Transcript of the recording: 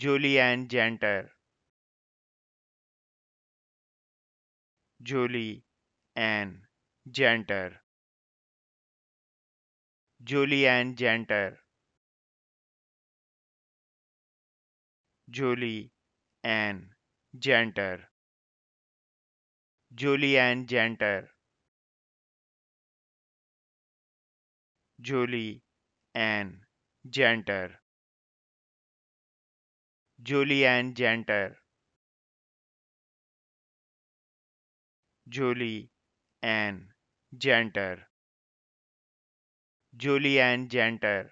Julianne Janter. Julie Ann Janter. Julianne Janter. Julie Ann Janter. and Janter. Julie and Janter. Julian Janter. Julie Ann Janter. Julianne Janter.